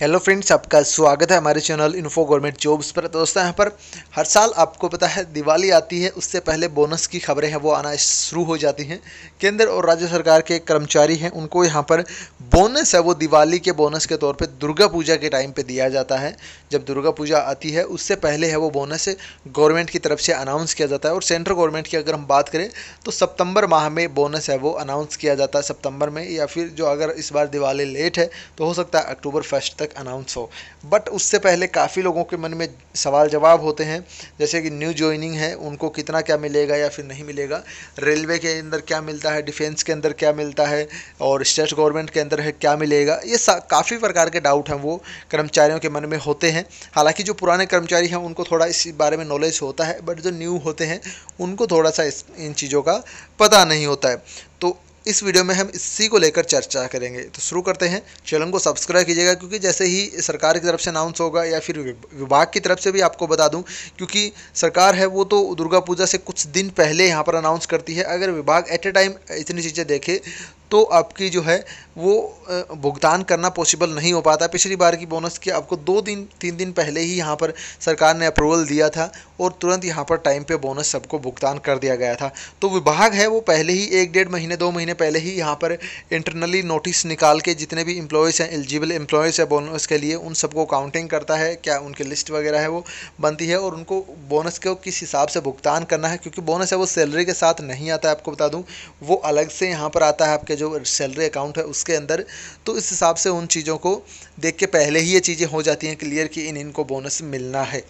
hello friends आपका स्वागत है हमारे चैनल इन्फो गवर्नमेंट जॉब्स पर तो दोस्तों यहाँ पर हर साल आपको पता है दिवाली आती है उससे पहले बोनस की खबरें हैं वो आना शुरू हो जाती हैं केंद्र और राज्य सरकार के कर्मचारी हैं उनको यहाँ पर बोनस है वो दिवाली के बोनस के तौर पे दुर्गा पूजा के टाइम पर दिया जाता है जब दुर्गा पूजा आती है उससे पहले है वो बोनस गवर्नमेंट की तरफ से अनाउंस किया जाता है और सेंट्रल गवर्नमेंट की अगर हम बात करें तो सप्तम्बर माह में बोनस है वो अनाउंस किया जाता है सितंबर में या फिर जो अगर इस बार दिवाली लेट है तो हो सकता है अक्टूबर फर्स्ट तक तक अनाउंस हो बट उससे पहले काफ़ी लोगों के मन में सवाल जवाब होते हैं जैसे कि न्यू ज्वाइनिंग है उनको कितना क्या मिलेगा या फिर नहीं मिलेगा रेलवे के अंदर क्या मिलता है डिफेंस के अंदर क्या मिलता है और स्टेट गवर्नमेंट के अंदर है क्या मिलेगा ये काफ़ी प्रकार के डाउट हैं वो कर्मचारियों के मन में होते हैं हालांकि जो पुराने कर्मचारी हैं उनको थोड़ा इस बारे में नॉलेज होता है बट जो न्यू होते हैं उनको थोड़ा सा इस इन चीज़ों का पता नहीं होता है तो इस वीडियो में हम इसी को लेकर चर्चा करेंगे तो शुरू करते हैं चैनल को सब्सक्राइब कीजिएगा क्योंकि जैसे ही सरकार की तरफ से अनाउंस होगा या फिर विभाग की तरफ से भी आपको बता दूँ क्योंकि सरकार है वो तो दुर्गा पूजा से कुछ दिन पहले यहाँ पर अनाउंस करती है अगर विभाग एट ए टाइम इतनी चीज़ें देखे तो आपकी जो है वो भुगतान करना पॉसिबल नहीं हो पाता पिछली बार की बोनस की आपको दो दिन तीन दिन पहले ही यहाँ पर सरकार ने अप्रूवल दिया था और तुरंत यहाँ पर टाइम पे बोनस सबको भुगतान कर दिया गया था तो विभाग है वो पहले ही एक डेढ़ महीने दो महीने पहले ही यहाँ पर इंटरनली नोटिस निकाल के जितने भी इम्प्लॉयज़ हैं एलिजिबल एम्प्लॉयज़ हैं बोनस के लिए उन सबको काउंटिंग करता है क्या उनकी लिस्ट वगैरह है वो बनती है और उनको बोनस को किस हिसाब से भुगतान करना है क्योंकि बोनस है वो सैलरी के साथ नहीं आता है आपको बता दूँ वो अलग से यहाँ पर आता है आपके जो सैलरी अकाउंट है उसके अंदर तो इस हिसाब से उन चीज़ों को देख के पहले ही ये चीज़ें हो जाती हैं क्लियर कि इन इनको बोनस मिलना है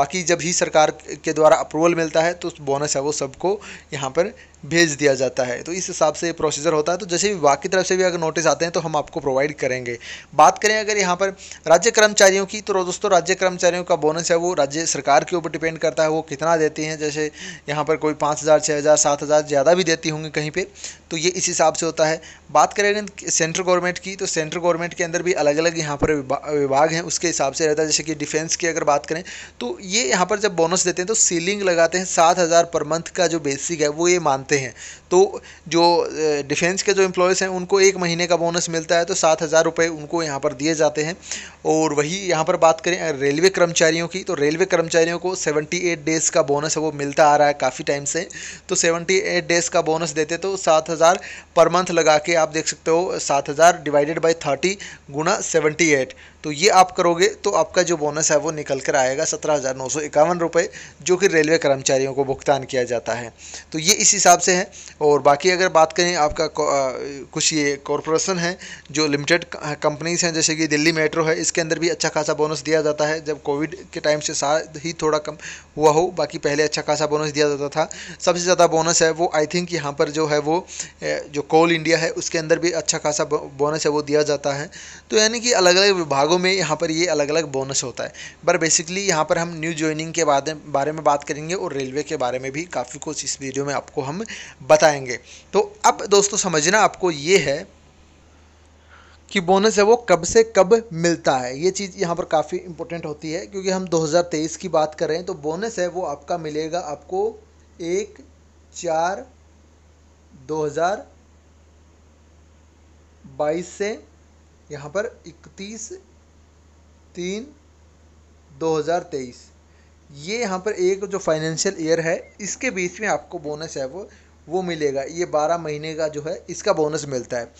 बाकी जब ही सरकार के द्वारा अप्रूवल मिलता है तो बोनस है वो सबको यहाँ पर भेज दिया जाता है तो इस हिसाब से प्रोसीजर होता है तो जैसे भी बाकी तरफ से भी अगर नोटिस आते हैं तो हम आपको प्रोवाइड करेंगे बात करें अगर यहाँ पर राज्य कर्मचारियों की तो दोस्तों राज्य कर्मचारियों का बोनस है वो राज्य सरकार के ऊपर डिपेंड करता है वो कितना देती हैं जैसे यहाँ पर कोई पाँच हज़ार छः हज़ार सात हज़ार ज़्यादा भी देती होंगी कहीं पर तो ये इस हिसाब से होता है बात करें सेंट्रल गवर्नमेंट की तो सेंट्रल गवर्नमेंट के अंदर भी अलग अलग यहाँ पर विभाग हैं उसके हिसाब से रहता है जैसे कि डिफेंस की अगर बात करें तो ये यहाँ पर जब बोनस देते हैं तो सीलिंग लगाते हैं सात हज़ार पर मंथ का जो बेसिक है वो ये मानते करते हैं तो जो डिफेंस के जो एम्प्लॉयज़ हैं उनको एक महीने का बोनस मिलता है तो सात हज़ार रुपये उनको यहाँ पर दिए जाते हैं और वही यहाँ पर बात करें रेलवे कर्मचारियों की तो रेलवे कर्मचारियों को सेवेंटी एट डेज़ का बोनस है वो मिलता आ रहा है काफ़ी टाइम से तो सेवेंटी एट डेज़ का बोनस देते तो सात हज़ार पर मंथ लगा के आप देख सकते हो सात हज़ार डिवाइडेड बाई थर्टी गुना सेवेंटी एट तो ये आप करोगे तो आपका जो बोनस है वो निकल कर आएगा सत्रह हज़ार नौ सौ इक्यावन रुपये जो कि रेलवे कर्मचारियों को भुगतान किया जाता है तो ये इस हिसाब से है और बाकी अगर बात करें आपका कुछ ये कॉरपोरेशन है जो लिमिटेड कंपनीज हैं जैसे कि दिल्ली मेट्रो है इसके अंदर भी अच्छा खासा बोनस दिया जाता है जब कोविड के टाइम से शायद ही थोड़ा कम हुआ हो बाकी पहले अच्छा खासा बोनस दिया जाता था सबसे ज़्यादा बोनस है वो आई थिंक यहाँ पर जो है वो जो कोल इंडिया है उसके अंदर भी अच्छा खासा बोनस है वो दिया जाता है तो यानी कि अलग अलग विभागों भागों में यहाँ पर ये अलग अलग बोनस होता है पर बेसिकली यहाँ पर हम न्यू ज्वाइनिंग के बाद बारे में बात करेंगे और रेलवे के बारे में भी काफ़ी कुछ इस वीडियो में आपको हम बताएंगे तो अब दोस्तों समझना आपको ये है कि बोनस है वो कब से कब मिलता है ये चीज़ यहाँ पर काफ़ी इंपॉर्टेंट होती है क्योंकि हम 2023 की बात कर रहे हैं तो बोनस है वो आपका मिलेगा आपको एक चार 2022 से यहाँ पर तीन दो हज़ार तेईस ये यहाँ पर एक जो फाइनेंशियल ईयर है इसके बीच में आपको बोनस है वो वो मिलेगा ये बारह महीने का जो है इसका बोनस मिलता है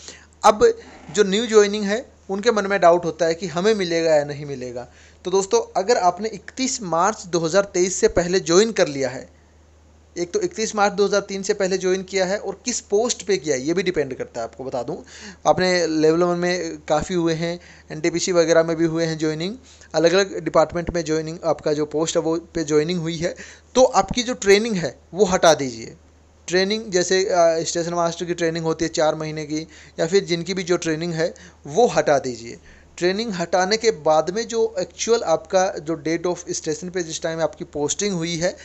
अब जो न्यू ज्वाइनिंग है उनके मन में डाउट होता है कि हमें मिलेगा या नहीं मिलेगा तो दोस्तों अगर आपने 31 मार्च 2023 से पहले ज्वाइन कर लिया है एक तो 31 मार्च 2003 से पहले ज्वाइन किया है और किस पोस्ट पे किया है ये भी डिपेंड करता है आपको बता दूं आपने लेवल वन में काफ़ी हुए हैं एन वगैरह में भी हुए हैं ज्वाइनिंग अलग अलग डिपार्टमेंट में ज्वाइनिंग आपका जो पोस्ट है वो पे ज्वाइनिंग हुई है तो आपकी जो ट्रेनिंग है वो हटा दीजिए ट्रेनिंग जैसे स्टेशन मास्टर की ट्रेनिंग होती है चार महीने की या फिर जिनकी भी जो ट्रेनिंग है वो हटा दीजिए ट्रेनिंग हटाने के बाद में जो एक्चुअल आपका जो डेट ऑफ स्टेशन पे जिस टाइम आपकी पोस्टिंग हुई है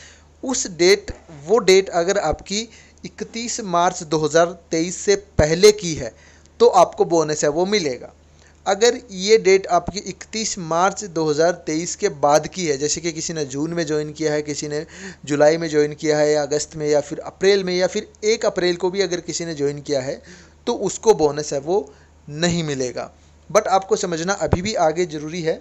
उस डेट वो डेट अगर आपकी 31 मार्च 2023 से पहले की है तो आपको बोनस है वो मिलेगा अगर ये डेट आपकी 31 मार्च 2023 के बाद की है जैसे कि किसी ने जून में ज्वाइन किया है किसी ने जुलाई में ज्वाइन किया है या अगस्त में या फिर अप्रैल में या फिर एक अप्रैल को भी अगर किसी ने ज्वाइन किया है तो उसको बोनस है वो नहीं मिलेगा बट आपको समझना अभी भी आगे ज़रूरी है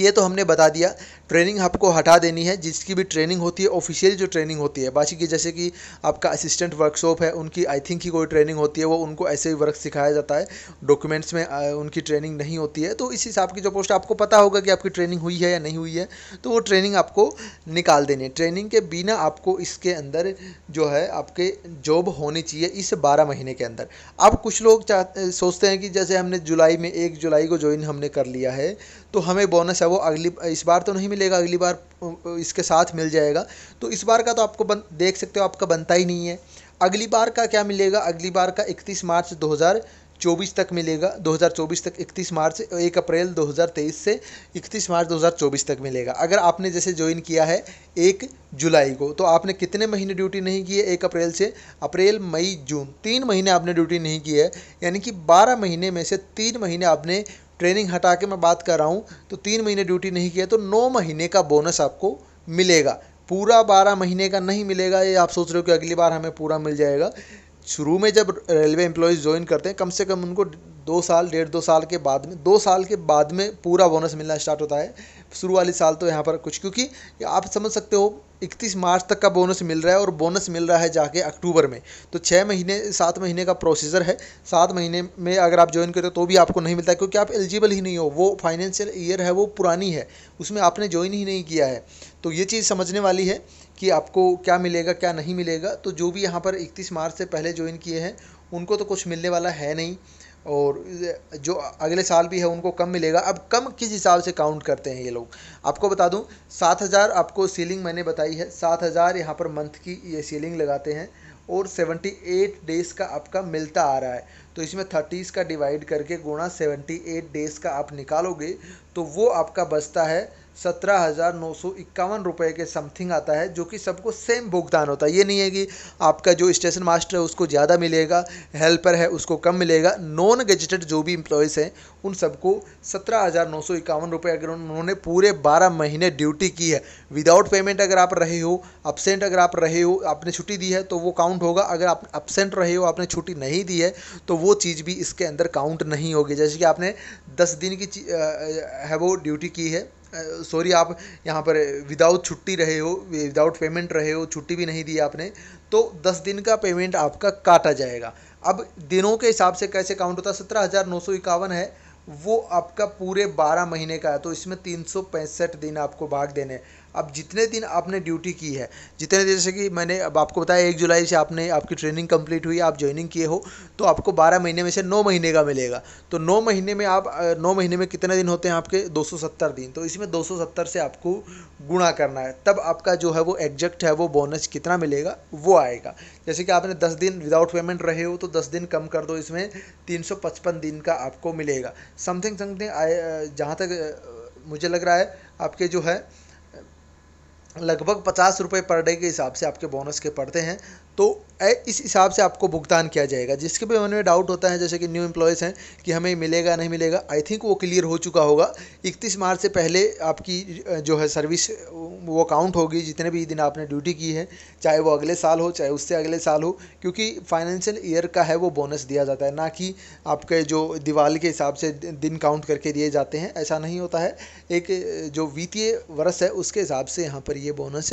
ये तो हमने बता दिया ट्रेनिंग आपको हटा देनी है जिसकी भी ट्रेनिंग होती है ऑफिशियल जो ट्रेनिंग होती है बाकी की जैसे कि आपका असिस्टेंट वर्कशॉप है उनकी आई थिंक की कोई ट्रेनिंग होती है वो उनको ऐसे ही वर्क सिखाया जाता है डॉक्यूमेंट्स में उनकी ट्रेनिंग नहीं होती है तो इस हिसाब की जो पोस्ट आपको पता होगा कि आपकी ट्रेनिंग हुई है या नहीं हुई है तो वो ट्रेनिंग आपको निकाल देनी है ट्रेनिंग के बिना आपको इसके अंदर जो है आपके जॉब होनी चाहिए इस बारह महीने के अंदर अब कुछ लोग सोचते हैं कि जैसे हमने जुलाई में एक जुलाई को ज्वाइन हमने कर लिया है तो हमें बोनस है वो अगली इस बार तो नहीं मिलेगा अगली बार इसके साथ मिल जाएगा तो इस बार का तो आपको बन देख सकते हो आपका बनता ही नहीं है अगली बार का क्या मिलेगा अगली बार का इकतीस मार्च दो चौबीस तक मिलेगा 2024 तक 31 मार्च 1 अप्रैल 2023 से 31 मार्च 2024 तक मिलेगा अगर आपने जैसे ज्वाइन किया है एक जुलाई को तो आपने कितने महीने ड्यूटी नहीं की है एक अप्रैल से अप्रैल मई जून तीन महीने आपने ड्यूटी नहीं की है यानी कि बारह महीने में से तीन महीने आपने ट्रेनिंग हटा के मैं बात कर रहा हूँ तो तीन महीने ड्यूटी नहीं किया तो नौ महीने का बोनस आपको मिलेगा पूरा बारह महीने का नहीं मिलेगा ये आप सोच रहे हो कि अगली बार हमें पूरा मिल जाएगा शुरू में जब रेलवे एम्प्लॉयज़ ज्वाइन करते हैं कम से कम उनको दो साल डेढ़ दो साल के बाद में दो साल के बाद में पूरा बोनस मिलना स्टार्ट होता है शुरू वाले साल तो यहाँ पर कुछ क्योंकि आप समझ सकते हो इकतीस मार्च तक का बोनस मिल रहा है और बोनस मिल रहा है जाके अक्टूबर में तो छः महीने सात महीने का प्रोसीजर है सात महीने में अगर आप ज्वाइन करते हो तो भी आपको नहीं मिलता है क्योंकि आप एलिजिबल ही नहीं हो वो फाइनेंशियल ईयर है वो पुरानी है उसमें आपने ज्वाइन ही नहीं किया है तो ये चीज़ समझने वाली है कि आपको क्या मिलेगा क्या नहीं मिलेगा तो जो भी यहाँ पर इकतीस मार्च से पहले ज्वाइन किए हैं उनको तो कुछ मिलने वाला है नहीं और जो अगले साल भी है उनको कम मिलेगा अब कम किस हिसाब से काउंट करते हैं ये लोग आपको बता दूं सात हज़ार आपको सीलिंग मैंने बताई है सात हज़ार यहाँ पर मंथ की ये सीलिंग लगाते हैं और सेवेंटी एट डेज़ का आपका मिलता आ रहा है तो इसमें थर्टीज़ का डिवाइड करके गुणा सेवेंटी एट डेज़ का आप निकालोगे तो वो आपका बचता है सत्रह हज़ार नौ सौ इक्यावन रुपये के समथिंग आता है जो कि सबको सेम भुगतान होता है ये नहीं है कि आपका जो स्टेशन मास्टर है उसको ज़्यादा मिलेगा हेल्पर है उसको कम मिलेगा नॉन गजटेड जो भी इम्प्लॉयज़ हैं उन सबको सत्रह हज़ार नौ सौ इक्यावन रुपये अगर उन्होंने पूरे बारह महीने ड्यूटी की है विदाउट पेमेंट अगर आप रहे हो अपसेंट अगर आप रहे हो आपने छुट्टी दी है तो वो काउंट होगा अगर आप अपसेंट रहे हो आपने छुट्टी नहीं दी है तो वो चीज़ भी इसके अंदर काउंट नहीं होगी जैसे कि आपने दस दिन की है वो ड्यूटी की है सॉरी आप यहाँ पर विदाउट छुट्टी रहे हो विदाउट पेमेंट रहे हो छुट्टी भी नहीं दी आपने तो दस दिन का पेमेंट आपका काटा जाएगा अब दिनों के हिसाब से कैसे काउंट होता है सत्रह हज़ार नौ सौ इक्यावन है वो आपका पूरे बारह महीने का है तो इसमें तीन सौ पैंसठ दिन आपको भाग देने अब जितने दिन आपने ड्यूटी की है जितने जैसे कि मैंने अब आपको बताया एक जुलाई से आपने आपकी ट्रेनिंग कंप्लीट हुई आप ज्वाइनिंग किए हो तो आपको बारह महीने में से नौ महीने का मिलेगा तो नौ महीने में आप नौ महीने में कितने दिन होते हैं आपके दो दिन तो इसमें दो से आपको गुणा करना है तब आपका जो है वो एग्जैक्ट है वो बोनस कितना मिलेगा वो आएगा जैसे कि आपने दस दिन विदाउट पेमेंट रहे हो तो दस दिन कम कर दो इसमें तीन दिन का आपको मिलेगा समथिंग समथिंग आए जहाँ तक मुझे लग रहा है आपके जो है लगभग पचास रुपये पर डे के हिसाब से आपके बोनस के पड़ते हैं तो इस हिसाब से आपको भुगतान किया जाएगा जिसके भी मन में डाउट होता है जैसे कि न्यू एम्प्लॉयज़ हैं कि हमें मिलेगा नहीं मिलेगा आई थिंक वो क्लियर हो चुका होगा 31 मार्च से पहले आपकी जो है सर्विस वो काउंट होगी जितने भी दिन आपने ड्यूटी की है चाहे वो अगले साल हो चाहे उससे अगले साल हो क्योंकि फाइनेंशियल ईयर का है वो बोनस दिया जाता है ना कि आपके जो दिवाली के हिसाब से दिन काउंट करके दिए जाते हैं ऐसा नहीं होता है एक जो वित्तीय वर्ष है उसके हिसाब से यहाँ पर ये बोनस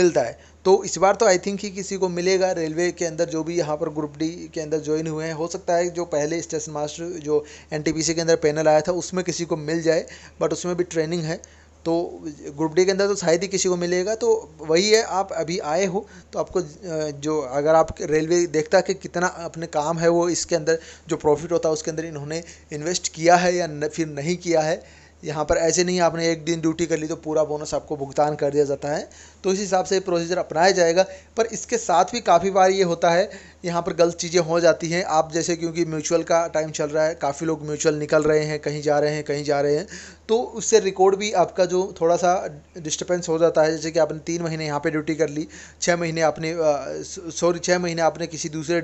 मिलता है तो इस बार तो आई थिंक ही किसी को मिलेगा रेलवे के अंदर जो भी यहाँ पर ग्रुप डी के अंदर ज्वाइन हुए हैं हो सकता है जो पहले स्टेशन मास्टर जो एन के अंदर पैनल आया था उसमें किसी को मिल जाए बट उसमें भी ट्रेनिंग है तो ग्रुप डी के अंदर तो शायद ही किसी को मिलेगा तो वही है आप अभी आए हो तो आपको जो अगर आप रेलवे देखता कि कितना अपने काम है वो इसके अंदर जो प्रॉफिट होता है उसके अंदर इन्होंने इन्वेस्ट किया है या न, फिर नहीं किया है यहाँ पर ऐसे नहीं आपने एक दिन ड्यूटी कर ली तो पूरा बोनस आपको भुगतान कर दिया जाता है तो इस हिसाब से प्रोसीजर अपनाया जाएगा पर इसके साथ भी काफ़ी बार ये होता है यहाँ पर गलत चीज़ें हो जाती हैं आप जैसे क्योंकि म्यूचुअल का टाइम चल रहा है काफ़ी लोग म्यूचुअल निकल रहे हैं कहीं जा रहे हैं कहीं जा रहे हैं तो उससे रिकॉर्ड भी आपका जो थोड़ा सा डिस्टर्बेंस हो जाता है जैसे कि आपने तीन महीने यहाँ पे ड्यूटी कर ली छः महीने आपने सॉरी छः महीने आपने किसी दूसरे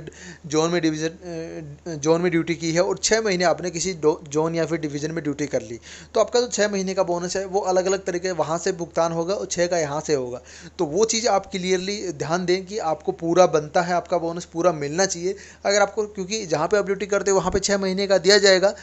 जोन में डिवीज़न जोन में ड्यूटी की है और छः महीने आपने किसी जोन या फिर डिवीज़न में ड्यूटी कर ली तो आपका जो छः महीने का बोनस है वो अलग अलग तरीके वहाँ से भुगतान होगा और छः का यहाँ से होगा तो वो चीज़ आप क्लियरली ध्यान दें कि आपको पूरा बनता है आपका बोनस पूरा मिलना चाहिए अगर आपको क्योंकि जहाँ पर आप ड्यूटी करते हो वहाँ पर छः महीने का दिया जाएगा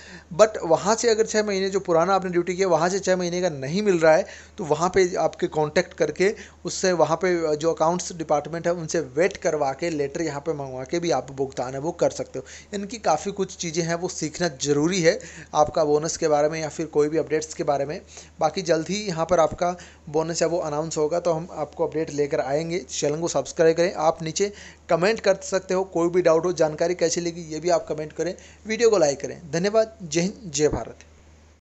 बट वहाँ से अगर छः महीने जो पुराना आपने ड्यूटी ये वहाँ से छः महीने का नहीं मिल रहा है तो वहाँ पे आपके कांटेक्ट करके उससे वहाँ पे जो अकाउंट्स डिपार्टमेंट है उनसे वेट करवा के लेटर यहाँ पे मंगवा के भी आप भुगतान है वो कर सकते हो इनकी काफ़ी कुछ चीज़ें हैं वो सीखना ज़रूरी है आपका बोनस के बारे में या फिर कोई भी अपडेट्स के बारे में बाकी जल्द ही यहाँ पर आपका बोनस है वो अनाउंस होगा तो हम आपको अपडेट लेकर आएंगे चैनल को सब्सक्राइब करें आप नीचे कमेंट कर सकते हो कोई भी डाउट हो जानकारी कैसे लेगी ये भी आप कमेंट करें वीडियो को लाइक करें धन्यवाद जय हिंद जय भारत